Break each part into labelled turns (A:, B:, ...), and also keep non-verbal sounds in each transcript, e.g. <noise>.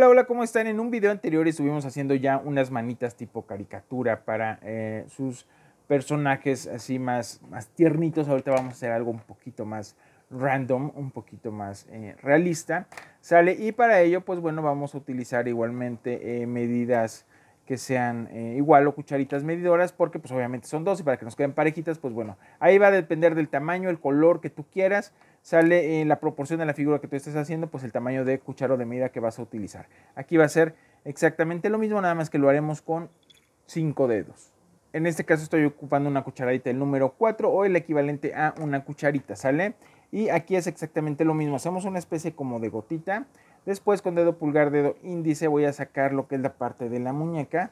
A: Hola, hola, ¿cómo están? En un video anterior estuvimos haciendo ya unas manitas tipo caricatura para eh, sus personajes así más, más tiernitos. Ahorita vamos a hacer algo un poquito más random, un poquito más eh, realista. Sale y para ello, pues bueno, vamos a utilizar igualmente eh, medidas que sean igual o cucharitas medidoras, porque pues obviamente son dos y para que nos queden parejitas, pues bueno, ahí va a depender del tamaño, el color que tú quieras sale en eh, la proporción de la figura que tú estés haciendo, pues el tamaño de cucharo de medida que vas a utilizar. Aquí va a ser exactamente lo mismo, nada más que lo haremos con cinco dedos. En este caso estoy ocupando una cucharadita, del número 4 o el equivalente a una cucharita, ¿sale? Y aquí es exactamente lo mismo, hacemos una especie como de gotita. Después con dedo pulgar, dedo índice voy a sacar lo que es la parte de la muñeca.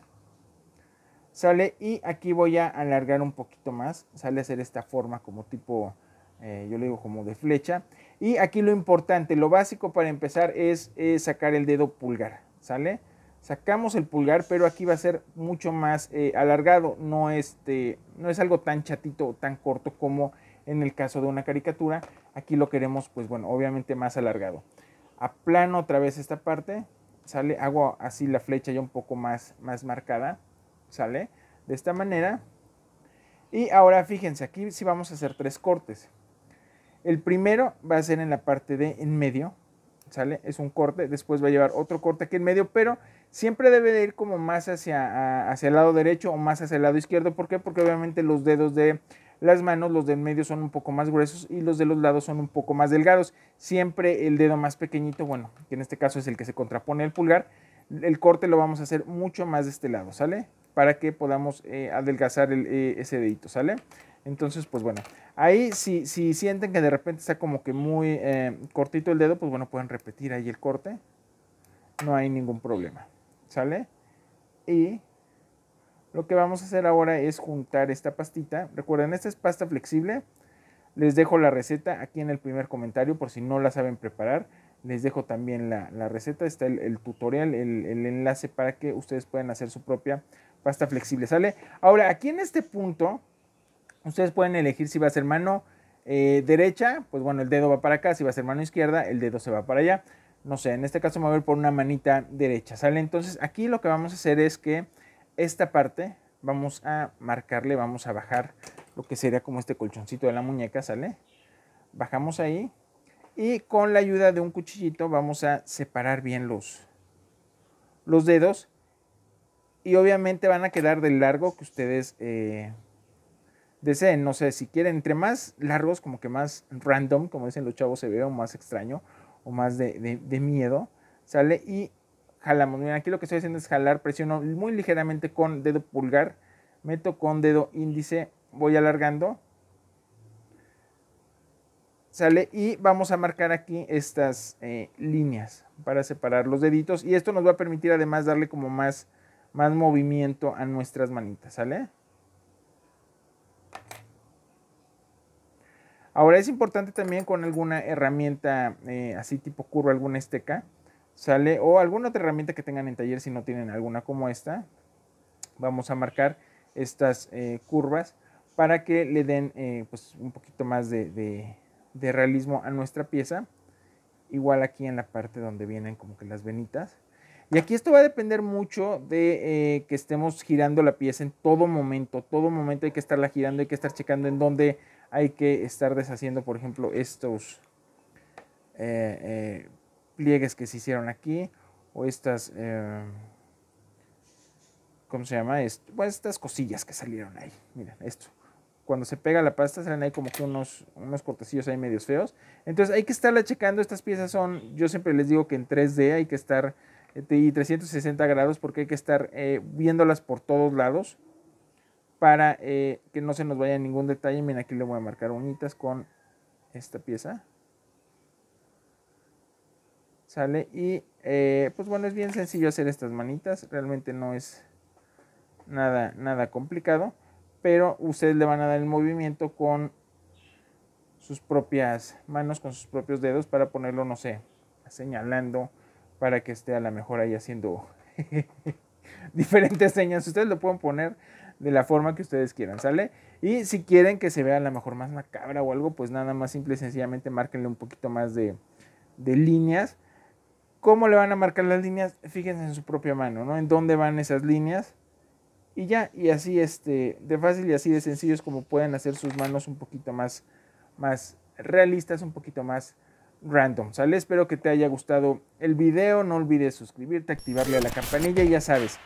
A: Sale y aquí voy a alargar un poquito más, sale a hacer esta forma como tipo eh, yo le digo como de flecha. Y aquí lo importante, lo básico para empezar es, sacar el dedo pulgar, ¿sale? Sacamos el pulgar, pero aquí va a ser mucho más eh, alargado, no, este, no es algo tan chatito o tan corto como en el caso de una caricatura. Aquí lo queremos, pues bueno, obviamente más alargado. Aplano otra vez esta parte, ¿sale? Hago así la flecha ya un poco más, más marcada, ¿sale? De esta manera. Y ahora fíjense, aquí sí vamos a hacer tres cortes. El primero va a ser en la parte de en medio, ¿sale? Es un corte, después va a llevar otro corte aquí en medio, pero siempre debe de ir como más hacia, hacia el lado derecho o más hacia el lado izquierdo. ¿Por qué? Porque obviamente los dedos de las manos, los en medio son un poco más gruesos y los de los lados son un poco más delgados. Siempre el dedo más pequeñito, bueno, que en este caso es el que se contrapone el pulgar, el corte lo vamos a hacer mucho más de este lado, ¿sale? para que podamos eh, adelgazar eh, ese dedito, ¿sale? Entonces, pues bueno, ahí si, si sienten que de repente está como que muy eh, cortito el dedo, pues bueno, pueden repetir ahí el corte. No hay ningún problema, ¿sale? Y lo que vamos a hacer ahora es juntar esta pastita. Recuerden, esta es pasta flexible. Les dejo la receta aquí en el primer comentario por si no la saben preparar. Les dejo también la, receta, está el, tutorial, el, el enlace para que ustedes puedan hacer su propia pasta flexible, ¿sale? Ahora, aquí en este punto, ustedes pueden elegir si va a ser mano eh, derecha, pues bueno, el dedo va para acá, si va a ser mano izquierda, el dedo se va para allá. No sé, en este caso me voy a ver por una manita derecha, ¿sale? Entonces, aquí lo que vamos a hacer es que esta parte vamos a marcarle, vamos a bajar lo que sería como este colchoncito de la muñeca, ¿sale? Bajamos ahí y con la ayuda de un cuchillito vamos a separar bien los dedos y obviamente van a quedar del largo que ustedes eh, deseen. No sé, si quieren, entre más largos, como que más random, como dicen los chavos, se ve más extraño o más de, miedo, sale y jalamos. Miren, aquí lo que estoy haciendo es jalar, presiono muy ligeramente con dedo pulgar, meto con dedo índice, voy alargando. Sale y vamos a marcar aquí estas eh, líneas para separar los deditos y esto nos va a permitir además darle como más más movimiento a nuestras manitas, ¿sale? Ahora es importante también con alguna herramienta eh, así tipo curva, alguna esteca, ¿sale? O alguna otra herramienta que tengan en taller si no tienen alguna como esta. Vamos a marcar estas eh, curvas para que le den eh, pues un poquito más de, de, de realismo a nuestra pieza. Igual aquí en la parte donde vienen como que las venitas. Y aquí esto va a depender mucho de eh, que estemos girando la pieza en todo momento. Todo momento hay que estarla girando, hay que estar checando en dónde hay que estar deshaciendo, por ejemplo, estos eh, eh, pliegues que se hicieron aquí o estas, ¿cómo se llama? Esto? estas cosillas que salieron ahí. Miren, esto cuando se pega la pasta salen ahí como que unos, unos cortecillos ahí medios feos. Entonces hay que estarla checando. Estas piezas son, yo siempre les digo que en 3D hay que estar este, y 360 grados porque hay que estar eh, viéndolas por todos lados para eh, que no se nos vaya ningún detalle. mira aquí le voy a marcar uñitas con esta pieza. Sale y eh, pues bueno, es bien sencillo hacer estas manitas. Realmente no es nada, nada complicado. Pero ustedes le van a dar el movimiento con sus propias manos, con sus propios dedos para ponerlo, no sé, señalando para que esté a lo mejor ahí haciendo <laughs> diferentes señas. Ustedes lo pueden poner de la forma que ustedes quieran, ¿sale? Y si quieren que se vea a lo mejor más macabra o algo, pues nada más simple y sencillamente márquenle un poquito más de, líneas. ¿Cómo le van a marcar las líneas? Fíjense en su propia mano, ¿no? En dónde van esas líneas. Y ya, y así este, de fácil y así de sencillo es como pueden hacer sus manos un poquito más, más realistas, un poquito más random, ¿sale? Espero que te haya gustado el video, no olvides suscribirte, activarle a la campanilla y ya sabes,